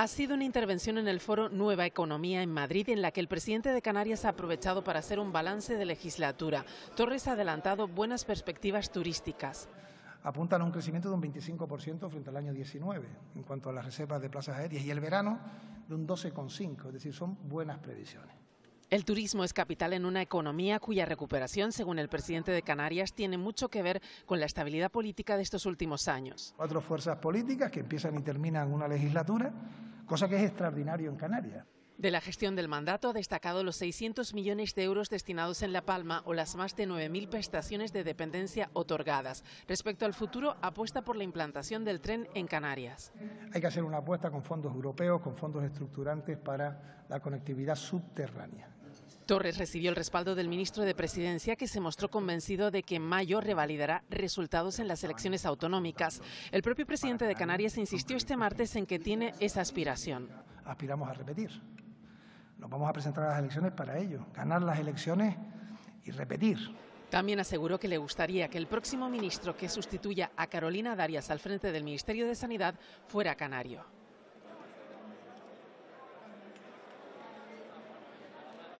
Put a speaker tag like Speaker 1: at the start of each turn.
Speaker 1: Ha sido una intervención en el foro Nueva Economía en Madrid en la que el presidente de Canarias ha aprovechado para hacer un balance de legislatura. Torres ha adelantado buenas perspectivas turísticas.
Speaker 2: Apuntan a un crecimiento de un 25% frente al año 19 en cuanto a las reservas de plazas aéreas y el verano de un 12,5, es decir, son buenas previsiones.
Speaker 1: El turismo es capital en una economía cuya recuperación, según el presidente de Canarias, tiene mucho que ver con la estabilidad política de estos últimos años.
Speaker 2: Cuatro fuerzas políticas que empiezan y terminan una legislatura cosa que es extraordinario en Canarias.
Speaker 1: De la gestión del mandato ha destacado los 600 millones de euros destinados en La Palma o las más de 9.000 prestaciones de dependencia otorgadas. Respecto al futuro, apuesta por la implantación del tren en Canarias.
Speaker 2: Hay que hacer una apuesta con fondos europeos, con fondos estructurantes para la conectividad subterránea.
Speaker 1: Torres recibió el respaldo del ministro de Presidencia que se mostró convencido de que mayo revalidará resultados en las elecciones autonómicas. El propio presidente de Canarias insistió este martes en que tiene esa aspiración.
Speaker 2: Aspiramos a repetir. Nos vamos a presentar a las elecciones para ello, ganar las elecciones y repetir.
Speaker 1: También aseguró que le gustaría que el próximo ministro que sustituya a Carolina Darias al frente del Ministerio de Sanidad fuera canario.